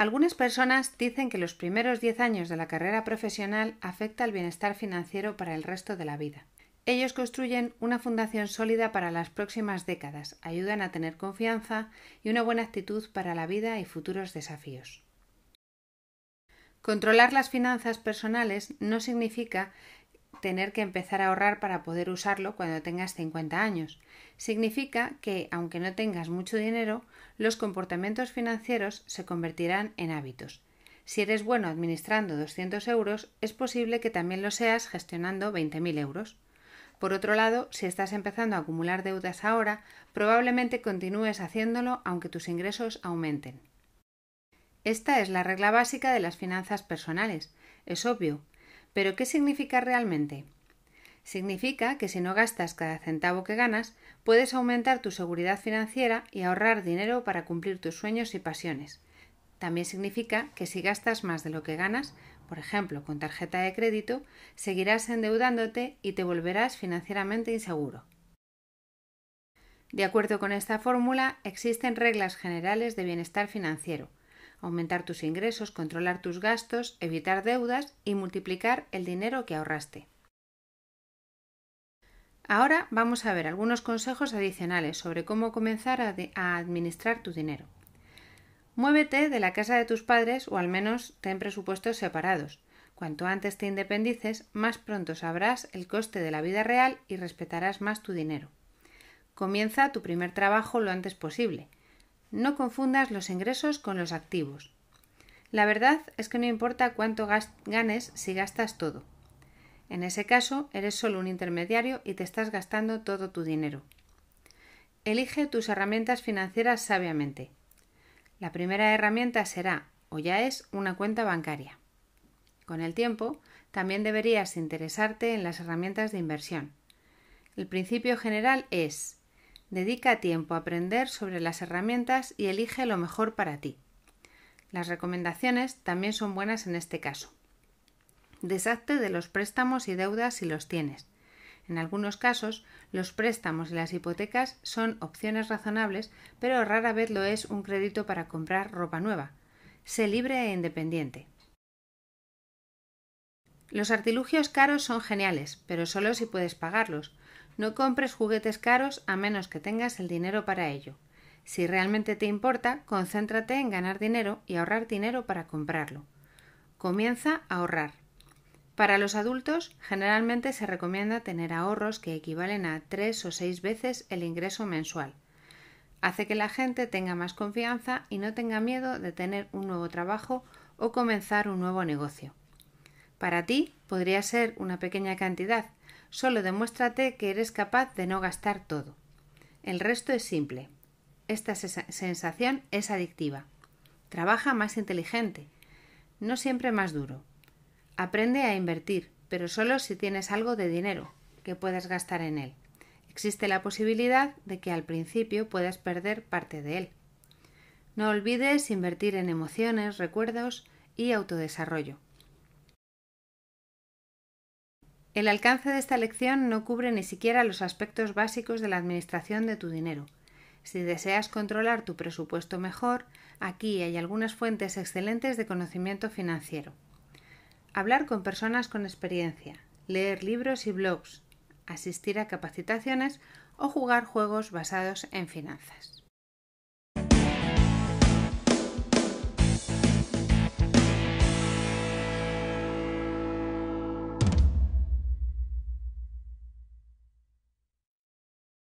Algunas personas dicen que los primeros 10 años de la carrera profesional afecta al bienestar financiero para el resto de la vida. Ellos construyen una fundación sólida para las próximas décadas, ayudan a tener confianza y una buena actitud para la vida y futuros desafíos. Controlar las finanzas personales no significa tener que empezar a ahorrar para poder usarlo cuando tengas 50 años. Significa que, aunque no tengas mucho dinero, los comportamientos financieros se convertirán en hábitos. Si eres bueno administrando 200 euros, es posible que también lo seas gestionando 20.000 euros. Por otro lado, si estás empezando a acumular deudas ahora, probablemente continúes haciéndolo aunque tus ingresos aumenten. Esta es la regla básica de las finanzas personales. Es obvio, pero ¿qué significa realmente? Significa que si no gastas cada centavo que ganas, puedes aumentar tu seguridad financiera y ahorrar dinero para cumplir tus sueños y pasiones. También significa que si gastas más de lo que ganas, por ejemplo con tarjeta de crédito, seguirás endeudándote y te volverás financieramente inseguro. De acuerdo con esta fórmula, existen reglas generales de bienestar financiero, aumentar tus ingresos, controlar tus gastos, evitar deudas y multiplicar el dinero que ahorraste. Ahora vamos a ver algunos consejos adicionales sobre cómo comenzar a, administrar tu dinero. Muévete de la casa de tus padres o al menos ten presupuestos separados. Cuanto antes te independices, más pronto sabrás el coste de la vida real y respetarás más tu dinero. Comienza tu primer trabajo lo antes posible. No confundas los ingresos con los activos. La verdad es que no importa cuánto ganes si gastas todo. En ese caso, eres solo un intermediario y te estás gastando todo tu dinero. Elige tus herramientas financieras sabiamente. La primera herramienta será o ya es una cuenta bancaria. Con el tiempo, también deberías interesarte en las herramientas de inversión. El principio general es Dedica tiempo a aprender sobre las herramientas y elige lo mejor para ti. Las recomendaciones también son buenas en este caso. Deshazte de los préstamos y deudas si los tienes. En algunos casos, los préstamos y las hipotecas son opciones razonables, pero rara vez lo es un crédito para comprar ropa nueva. Sé libre e independiente. Los artilugios caros son geniales, pero solo si puedes pagarlos, no compres juguetes caros a menos que tengas el dinero para ello. Si realmente te importa, concéntrate en ganar dinero y ahorrar dinero para comprarlo. Comienza a ahorrar. Para los adultos, generalmente se recomienda tener ahorros que equivalen a tres o seis veces el ingreso mensual. Hace que la gente tenga más confianza y no tenga miedo de tener un nuevo trabajo o comenzar un nuevo negocio. Para ti podría ser una pequeña cantidad, Solo demuéstrate que eres capaz de no gastar todo. El resto es simple. Esta sensación es adictiva. Trabaja más inteligente, no siempre más duro. Aprende a invertir, pero solo si tienes algo de dinero que puedas gastar en él. Existe la posibilidad de que al principio puedas perder parte de él. No olvides invertir en emociones, recuerdos y autodesarrollo. El alcance de esta lección no cubre ni siquiera los aspectos básicos de la administración de tu dinero. Si deseas controlar tu presupuesto mejor, aquí hay algunas fuentes excelentes de conocimiento financiero. Hablar con personas con experiencia, leer libros y blogs, asistir a capacitaciones o jugar juegos basados en finanzas.